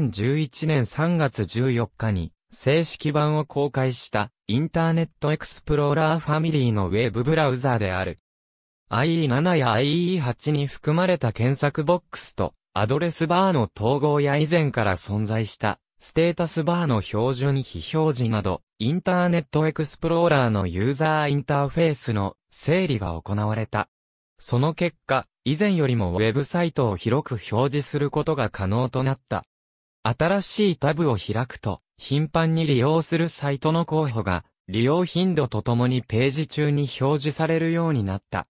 2011年3月14日に正式版を公開したインターネットエクスプローラーファミリーのウェブブラウザーである。IE7 や IE8 に含まれた検索ボックスとアドレスバーの統合や以前から存在したステータスバーの標準非表示などインターネットエクスプローラーのユーザーインターフェースの整理が行われた。その結果、以前よりもウェブサイトを広く表示することが可能となった。新しいタブを開くと、頻繁に利用するサイトの候補が、利用頻度とともにページ中に表示されるようになった。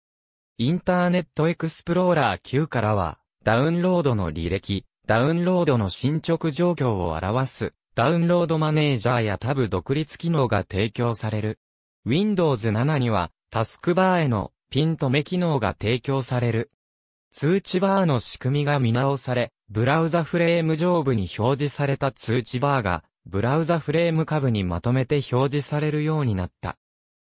インターネットエクスプローラー9からは、ダウンロードの履歴、ダウンロードの進捗状況を表す、ダウンロードマネージャーやタブ独立機能が提供される。Windows 7には、タスクバーへのピン止め機能が提供される。通知バーの仕組みが見直され、ブラウザフレーム上部に表示された通知バーが、ブラウザフレーム下部にまとめて表示されるようになった。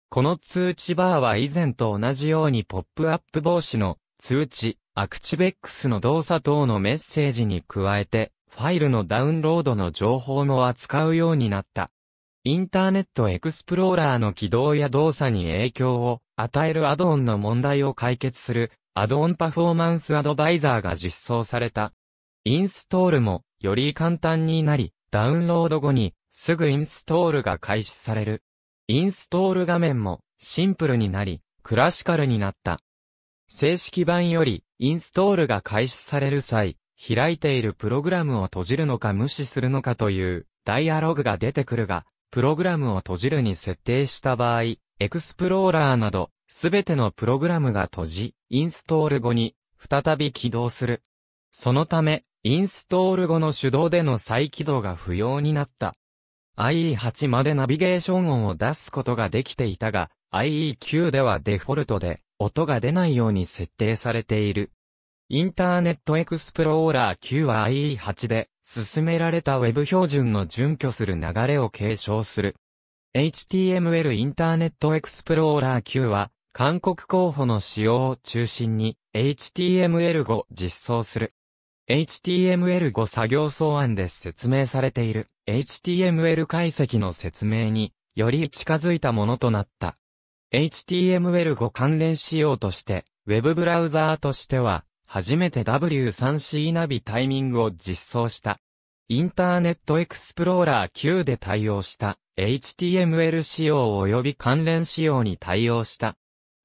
この通知バーは以前と同じようにポップアップ防止の通知、アクチベックスの動作等のメッセージに加えて、ファイルのダウンロードの情報も扱うようになった。インターネットエクスプローラーの起動や動作に影響を与えるアドオンの問題を解決するアドオンパフォーマンスアドバイザーが実装された。インストールもより簡単になり、ダウンロード後にすぐインストールが開始される。インストール画面もシンプルになり、クラシカルになった。正式版よりインストールが開始される際、開いているプログラムを閉じるのか無視するのかというダイアログが出てくるが、プログラムを閉じるに設定した場合、エクスプローラーなど、すべてのプログラムが閉じ、インストール後に、再び起動する。そのため、インストール後の手動での再起動が不要になった。IE8 までナビゲーション音を出すことができていたが、IE9 ではデフォルトで音が出ないように設定されている。インターネットエクスプローラー9は IE8 で進められた Web 標準の準拠する流れを継承する。HTML インターネットエクスプローラー Q は、韓国候補の使用を中心に HTML5 実装する。HTML5 作業草案で説明されている HTML 解析の説明により近づいたものとなった。HTML5 関連仕様として Web ブラウザーとしては初めて W3C ナビタイミングを実装した。インターネットエクスプローラー9で対応した HTML 仕様及び関連仕様に対応した。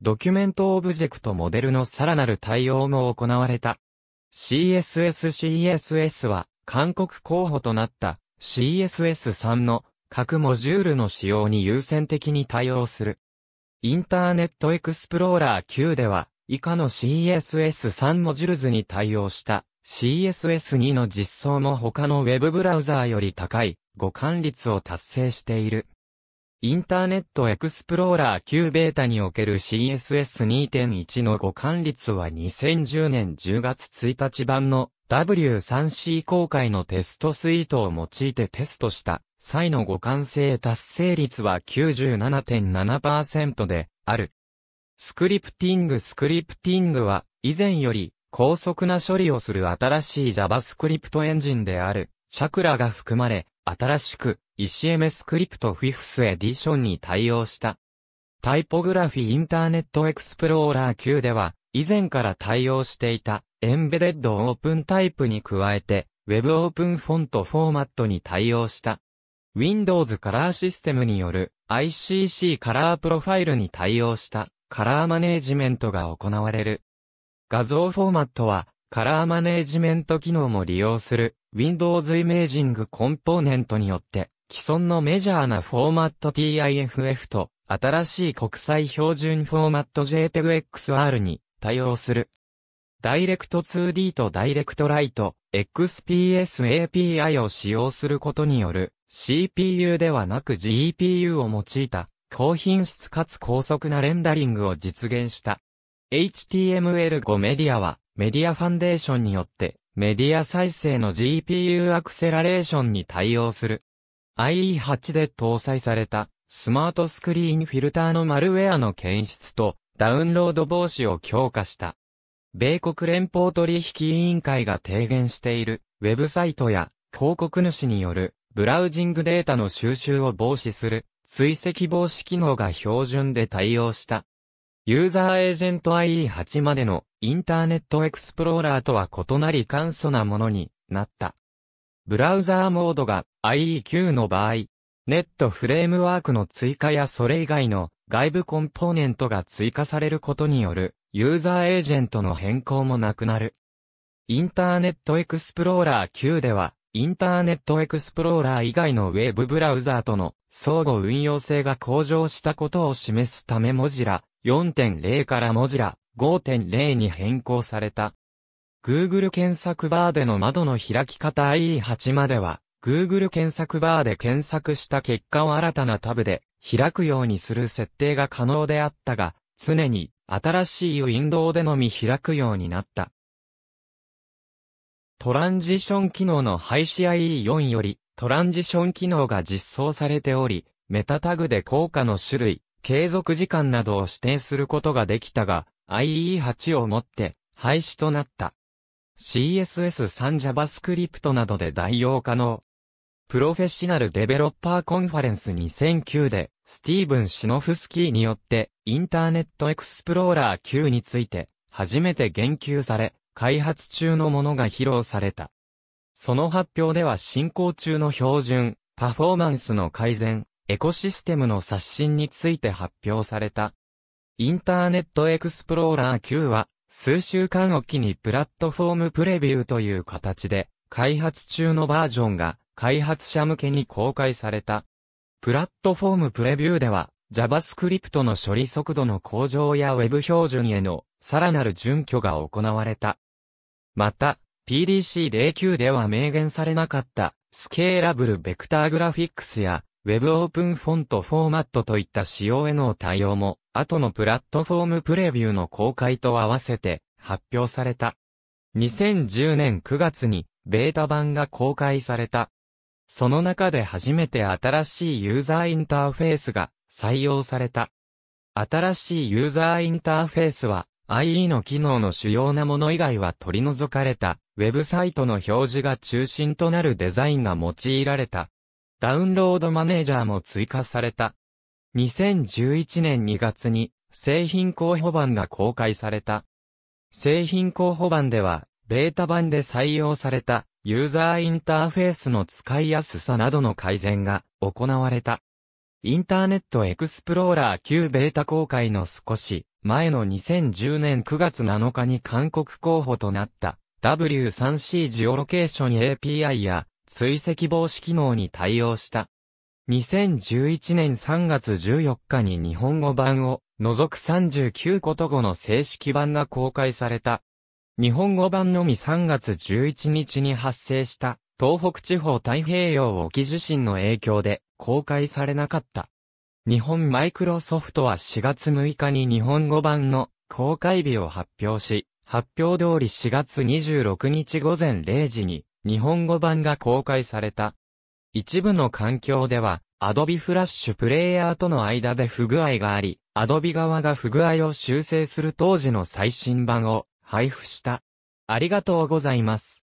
ドキュメントオブジェクトモデルのさらなる対応も行われた。CSSCSS は韓国候補となった CSS3 の各モジュールの仕様に優先的に対応する。インターネットエクスプローラー9では以下の CSS3 モジュールズに対応した CSS2 の実装も他の Web ブラウザーより高い互換率を達成している。インターネットエクスプローラー9ベータにおける CSS2.1 の互換率は2010年10月1日版の W3C 公開のテストスイートを用いてテストした際の互換性達成率は97.7%である。スクリプティングスクリプティングは、以前より高速な処理をする新しい JavaScript エンジンである、チャクラが含まれ、新しく ECMScript 5th エディションに対応した。タイポグラフィインターネットエクスプローラー Q では、以前から対応していた、エンベデッドオープンタイプに加えて、Web オープンフォントフォーマットに対応した。Windows カラーシステムによる ICC カラープロファイルに対応した。カラーマネージメントが行われる。画像フォーマットは、カラーマネージメント機能も利用する Windows Imaging コンポーネントによって既存のメジャーなフォーマット TIFF と新しい国際標準フォーマット JPEGXR に対応する。ダイレクト 2D とダイレクトライト XPS API を使用することによる CPU ではなく GPU を用いた高品質かつ高速なレンダリングを実現した。HTML5 メディアは、メディアファンデーションによって、メディア再生の GPU アクセラレーションに対応する。IE8 で搭載された、スマートスクリーンフィルターのマルウェアの検出と、ダウンロード防止を強化した。米国連邦取引委員会が提言している、ウェブサイトや、広告主による、ブラウジングデータの収集を防止する、追跡防止機能が標準で対応した。ユーザーエージェント IE8 までのインターネットエクスプローラーとは異なり簡素なものになった。ブラウザーモードが IE9 の場合、ネットフレームワークの追加やそれ以外の外部コンポーネントが追加されることによるユーザーエージェントの変更もなくなる。インターネットエクスプローラー9ではインターネットエクスプローラー以外のウェブブラウザーとの相互運用性が向上したことを示すためモジラ4.0からモジラ5.0に変更された。Google 検索バーでの窓の開き方 IE8 までは Google 検索バーで検索した結果を新たなタブで開くようにする設定が可能であったが、常に新しいウィンドウでのみ開くようになった。トランジション機能の廃止 IE4 より、トランジション機能が実装されており、メタタグで効果の種類、継続時間などを指定することができたが、IE8 をもって廃止となった。CSS3 JavaScript などで代用可能。プロフェッショナルデベロッパーコンファレンス2009で、スティーブン・シノフスキーによって、インターネットエクスプローラー Q について、初めて言及され、開発中のものが披露された。その発表では進行中の標準、パフォーマンスの改善、エコシステムの刷新について発表された。インターネットエクスプローラー9は、数週間おきにプラットフォームプレビューという形で、開発中のバージョンが開発者向けに公開された。プラットフォームプレビューでは、JavaScript の処理速度の向上や Web 標準へのさらなる準拠が行われた。また、PDC-09 では明言されなかった、スケーラブルベクターグラフィックスや、Web オープンフォントフォーマットといった仕様への対応も、後のプラットフォームプレビューの公開と合わせて発表された。2010年9月にベータ版が公開された。その中で初めて新しいユーザーインターフェースが採用された。新しいユーザーインターフェースは IE の機能の主要なもの以外は取り除かれた、ウェブサイトの表示が中心となるデザインが用いられた。ダウンロードマネージャーも追加された。2011年2月に製品候補版が公開された。製品候補版では、ベータ版で採用されたユーザーインターフェースの使いやすさなどの改善が行われた。インターネットエクスプローラー旧ベータ公開の少し前の2010年9月7日に韓国候補となった W3C ジオロケーション API や追跡防止機能に対応した。2011年3月14日に日本語版を除く39こと語の正式版が公開された。日本語版のみ3月11日に発生した東北地方太平洋沖地震の影響で公開されなかった。日本マイクロソフトは4月6日に日本語版の公開日を発表し、発表通り4月26日午前0時に日本語版が公開された。一部の環境では、Adobe Flash プレイヤーとの間で不具合があり、Adobe 側が不具合を修正する当時の最新版を配布した。ありがとうございます。